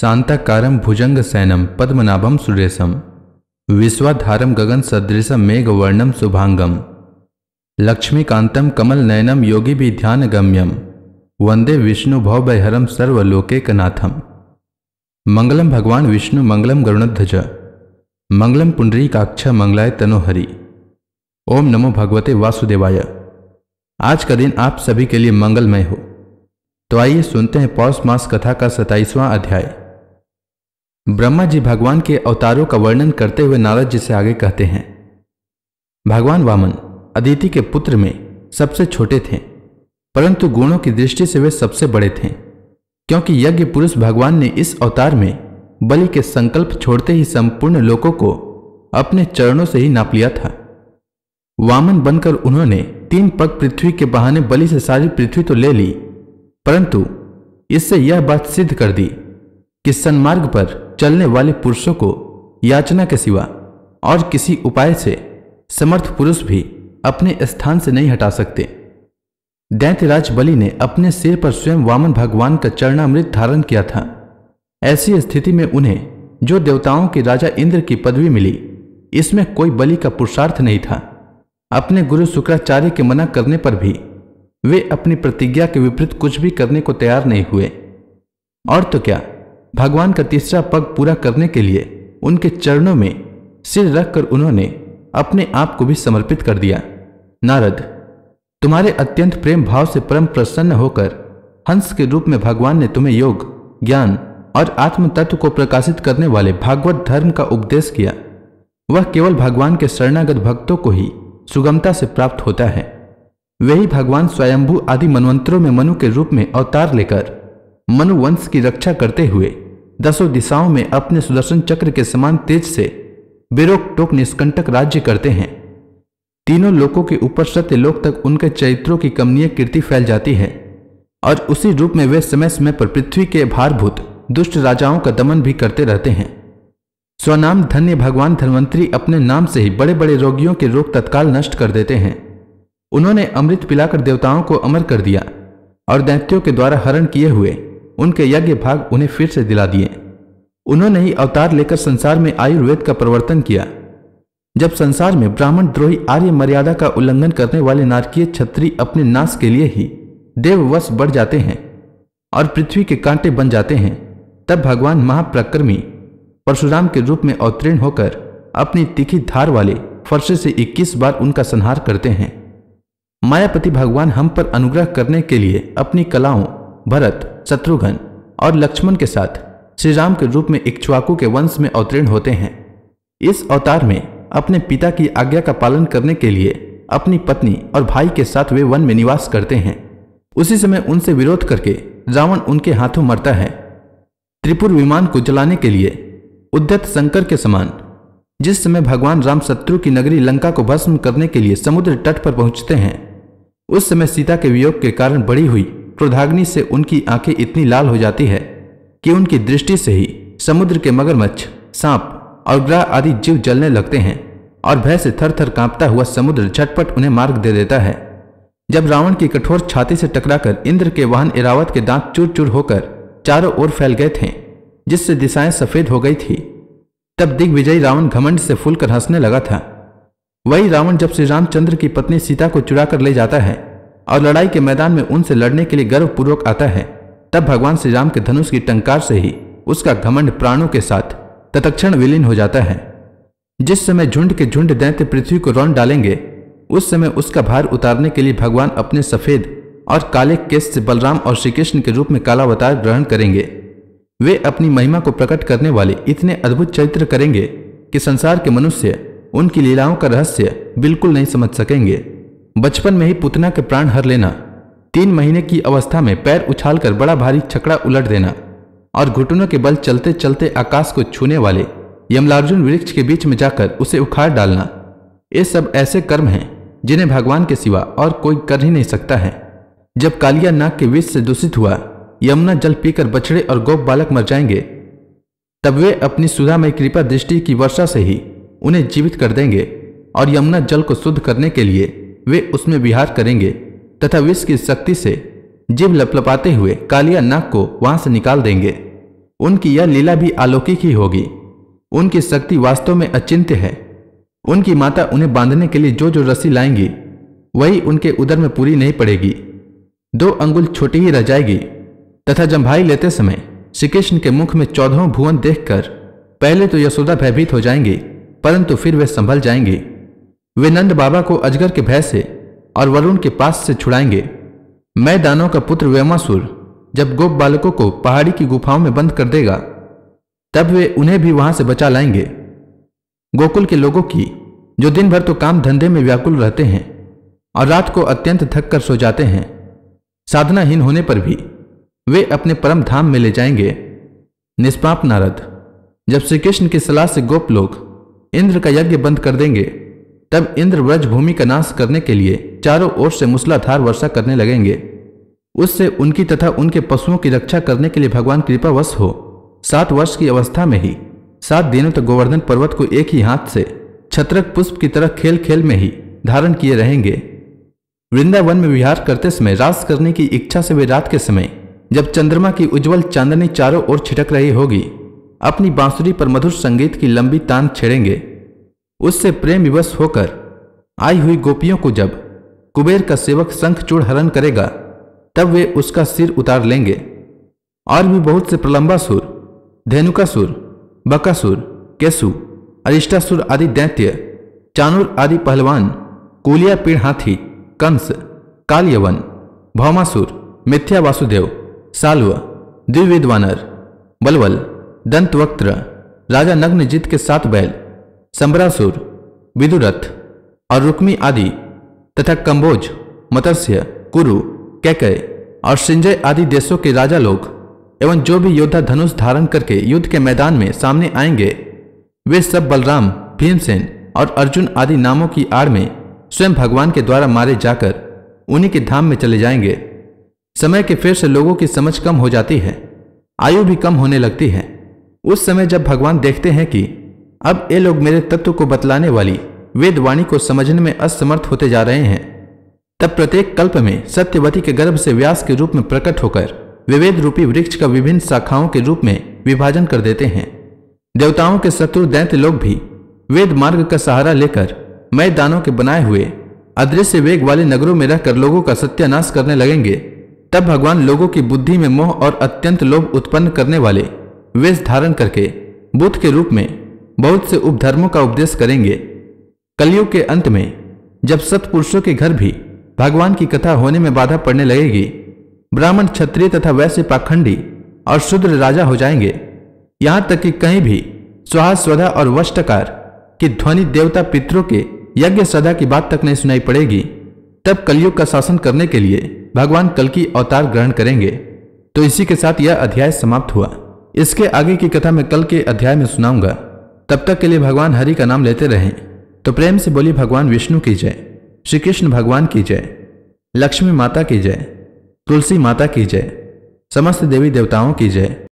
शांताकारम भुजंग सैनम पद्मनाभम सुरेशम विश्वाधारम गगन सदृश मेघवर्णम शुभांगम लक्ष्मीकांतम कमल नयनम योगी भी ध्यान गम्यम वंदे विष्णु भवभयहरम सर्वलोके सर्वलोकेकनाथम मंगलम भगवान विष्णु मंगलम गरुणध्वज मंगलम पुंडरी काक्ष मंगलाय तनोहरि ओम नमो भगवते वासुदेवाय आज का दिन आप सभी के लिए मंगलमय हो तो आइए सुनते हैं पौष मास कथा का सताइसवां अध्याय ब्रह्मा जी भगवान के अवतारों का वर्णन करते हुए नारद जी से आगे कहते हैं भगवान वामन अदिति के पुत्र में सबसे छोटे थे परंतु गुणों की दृष्टि से वे सबसे बड़े थे क्योंकि यज्ञ पुरुष भगवान ने इस अवतार में बलि के संकल्प छोड़ते ही संपूर्ण लोगों को अपने चरणों से ही नाप लिया था वामन बनकर उन्होंने तीन पग पृथ्वी के बहाने बलि से सारी पृथ्वी तो ले ली परंतु इससे यह बात सिद्ध कर दी कि सन्मार्ग पर चलने वाले पुरुषों को याचना के सिवा और किसी उपाय से समर्थ पुरुष भी अपने स्थान से नहीं हटा सकते दैत्यराज बलि ने अपने सिर पर स्वयं वामन भगवान का चरणामृत धारण किया था ऐसी स्थिति में उन्हें जो देवताओं के राजा इंद्र की पदवी मिली इसमें कोई बलि का पुरुषार्थ नहीं था अपने गुरु शुक्राचार्य के मना करने पर भी वे अपनी प्रतिज्ञा के विपरीत कुछ भी करने को तैयार नहीं हुए और तो क्या भगवान का तीसरा पग पूरा करने के लिए उनके चरणों में सिर रखकर उन्होंने अपने आप को भी समर्पित कर दिया नारद तुम्हारे अत्यंत प्रेम भाव से परम प्रसन्न होकर हंस के रूप में भगवान ने तुम्हें योग ज्ञान और आत्म तत्व को प्रकाशित करने वाले भागवत धर्म का उपदेश किया वह केवल भगवान के शरणागत भक्तों को ही सुगमता से प्राप्त होता है वही भगवान स्वयंभू आदि मनवंतरों में मनु के रूप में अवतार लेकर मनुवंश की रक्षा करते हुए दसों दिशाओं में अपने सुदर्शन चक्र के समान तेज से बेरोक टोक निष्कंटक राज्य करते हैं तीनों लोकों के ऊपर सत्य लोक तक उनके चरित्रों की कमनीय कीर्ति फैल जाती है और उसी रूप में वे समय समय पर पृथ्वी के भारभूत दुष्ट राजाओं का दमन भी करते रहते हैं स्वनाम धन्य भगवान धन्वंतरी अपने नाम से ही बड़े बड़े रोगियों के रोग तत्काल नष्ट कर देते हैं उन्होंने अमृत पिलाकर देवताओं को अमर कर दिया और दैत्यों के द्वारा हरण किए हुए उनके यज्ञ भाग उन्हें फिर से दिला दिए उन्होंने ही अवतार लेकर संसार में आयुर्वेद का प्रवर्तन किया जब संसार में ब्राह्मण द्रोही आर्य मर्यादा का उल्लंघन करने वाले नारकीय छत्री अपने नाश के लिए ही देववश बढ़ जाते हैं और पृथ्वी के कांटे बन जाते हैं तब भगवान महाप्रकर्मी परशुराम के रूप में अवतीर्ण होकर अपनी तिखी धार वाले फर्श से 21 बार उनका संहार करते हैं मायापति भगवान हम पर अनुग्रह करने के लिए अपनी कलाओं भरत शत्रुघ्न और लक्ष्मण के साथ श्री राम के रूप में इक्ष्वाकु के वंश में अवतीर्ण होते हैं इस अवतार में अपने पिता की आज्ञा का पालन करने के लिए अपनी पत्नी और भाई के साथ वे वन में निवास करते हैं उसी समय उनसे विरोध करके रावण उनके हाथों मरता है त्रिपुर विमान को जलाने के लिए उद्यत शंकर के समान जिस समय भगवान राम शत्रु की नगरी लंका को भस्म करने के लिए समुद्र तट पर पहुंचते हैं उस समय सीता के वियोग के कारण बड़ी हुई क्रोधाग्नि से उनकी आंखें इतनी लाल हो जाती है कि उनकी दृष्टि से ही समुद्र के मगरमच्छ सांप और ग्रह आदि जीव जलने लगते हैं और भय से थर थर कांपता हुआ समुद्र झटपट उन्हें मार्ग दे देता है जब रावण की कठोर छाती से टकराकर इंद्र के वाहन इरावत के दांत चूर चूर होकर चारों ओर फैल गए थे जिससे दिशाएं सफेद हो गई थी तब दिग्विजयी रावण घमंड से फूलकर हंसने लगा था वही रावण जब श्री रामचंद्र की पत्नी सीता को चुरा कर ले जाता है और लड़ाई के मैदान में उनसे लड़ने के लिए गर्वपूर्वक आता है तब भगवान श्री राम के धनुष की टंकार से ही उसका घमंड प्राणों के साथ तत्क्षण विलीन हो जाता है जिस समय झुंड के झुंड दैत्य पृथ्वी को रौन डालेंगे उस समय उसका भार उतारने के लिए भगवान अपने सफेद और काले केस से बलराम और श्रीकृष्ण के रूप में कालावतार ग्रहण करेंगे वे अपनी महिमा को प्रकट करने वाले इतने अद्भुत चरित्र करेंगे कि संसार के मनुष्य उनकी लीलाओं का रहस्य बिल्कुल नहीं समझ सकेंगे बचपन में ही पुतना के प्राण हर लेना तीन महीने की अवस्था में पैर उछालकर बड़ा भारी छकड़ा उलट देना और घुटनों के बल चलते चलते आकाश को छूने वाले यमलार्जुन वृक्ष के बीच में जाकर उसे उखाड़ डालना ये सब ऐसे कर्म हैं जिन्हें भगवान के सिवा और कोई कर ही नहीं सकता है जब कालिया नाग के विष से दूषित हुआ यमुना जल पीकर बछड़े और गोप बालक मर जाएंगे तब वे अपनी सुधामय कृपा दृष्टि की वर्षा से ही उन्हें जीवित कर देंगे और यमुना जल को शुद्ध करने के लिए वे उसमें विहार करेंगे तथा विष की शक्ति से जीव लपलपाते हुए कालिया नाग को वहां से निकाल देंगे उनकी यह लीला भी अलौकिक ही होगी उनकी शक्ति वास्तव में अचिंत्य है उनकी माता उन्हें बांधने के लिए जो जो रस्सी लाएंगी वही उनके उदर में पूरी नहीं पड़ेगी दो अंगुल छोटी ही रह जाएगी तथा जम्भाई लेते समय श्री कृष्ण के मुख में चौदहों भुवन देखकर पहले तो यशोदा भयभीत हो जाएंगी परंतु फिर वे संभल जाएंगी वे नंद बाबा को अजगर के भय से और वरुण के पास से छुड़ाएंगे मैं दानों का पुत्र व्यमासुर जब गोप बालकों को पहाड़ी की गुफाओं में बंद कर देगा तब वे उन्हें भी वहां से बचा लाएंगे गोकुल के लोगों की जो दिन भर तो काम धंधे में व्याकुल रहते हैं और रात को अत्यंत थक कर सो जाते हैं साधनाहीन होने पर भी वे अपने परम धाम में ले जाएंगे निष्पाप नारद जब श्री कृष्ण की सलाह से गोप लोग इंद्र का यज्ञ बंद कर देंगे तब इंद्र व्रज भूमि का नाश करने के लिए चारों ओर से मूसलाधार वर्षा करने लगेंगे उससे उनकी तथा उनके पशुओं की रक्षा करने के लिए भगवान कृपावश हो सात वर्ष की अवस्था में ही सात दिनों तक गोवर्धन पर्वत को एक ही हाथ से छत्रक पुष्प की तरह खेल खेल में ही धारण किए रहेंगे वृंदावन में विहार करते समय रास करने की इच्छा से वे रात के समय जब चंद्रमा की उज्जवल चांदनी चारों ओर छिटक रही होगी अपनी बांसुरी पर मधुर संगीत की लंबी तान छेड़ेंगे उससे प्रेम विवश होकर आई हुई गोपियों को जब कुबेर का सेवक शंखचूड़ हरण करेगा तब वे उसका सिर उतार लेंगे और भी बहुत से प्रलंबासुर धेनुकासुर बकासुर केसु अरिष्टासुर आदि दैत्य चानुर आदि पहलवान कुलिया पीड़ हाथी कंस कालयवन भौमासुर मिथ्या वासुदेव साल्व द्विविद्वानर वानर बलवल दंतवक्त्र राजा नग्नजीत के सात बैल संबरासुर विदुरथ और रुक्मी आदि तथा कंबोज मत्स्य कुरु कैकय और सिंजय आदि देशों के राजा लोग एवं जो भी योद्धा धनुष धारण करके युद्ध के मैदान में सामने आएंगे वे सब बलराम भीमसेन और अर्जुन आदि नामों की आड़ में स्वयं भगवान के द्वारा मारे जाकर उन्हीं के धाम में चले जाएंगे समय के फिर से लोगों की समझ कम हो जाती है आयु भी कम होने लगती है उस समय जब भगवान देखते हैं कि अब ये लोग मेरे तत्व को बतलाने वाली वेदवाणी को समझने में असमर्थ होते जा रहे हैं तब प्रत्येक कल्प में सत्यवती के गर्भ से व्यास के रूप में प्रकट होकर विवेद रूपी वृक्ष का विभिन्न शाखाओं के रूप में विभाजन कर देते हैं देवताओं के शत्रु दैत्य लोग भी वेद मार्ग का सहारा लेकर मय दानों के बनाए हुए अदृश्य वेग वाले नगरों में रहकर लोगों का सत्यानाश करने लगेंगे तब भगवान लोगों की बुद्धि में मोह और अत्यंत लोभ उत्पन्न करने वाले वेश धारण करके बुद्ध के रूप में बहुत से उपधर्मों का उपदेश करेंगे कलयुग के अंत में जब सत्पुरुषों के घर भी भगवान की कथा होने में बाधा पड़ने लगेगी ब्राह्मण क्षत्रिय तथा वैश्य पाखंडी और शूद्र राजा हो जाएंगे यहां तक कि कहीं भी स्वाहा स्वधा और वष्टकार की ध्वनि देवता पितरों के यज्ञ सदा की बात तक नहीं सुनाई पड़ेगी तब कलयुग का शासन करने के लिए भगवान कल की अवतार ग्रहण करेंगे तो इसी के साथ यह अध्याय समाप्त हुआ इसके आगे की कथा मैं कल के अध्याय में सुनाऊंगा तब तक के लिए भगवान हरि का नाम लेते रहें तो प्रेम से बोली भगवान विष्णु की जय श्री कृष्ण भगवान की जय लक्ष्मी माता की जय तुलसी माता की जय समस्त देवी देवताओं की जय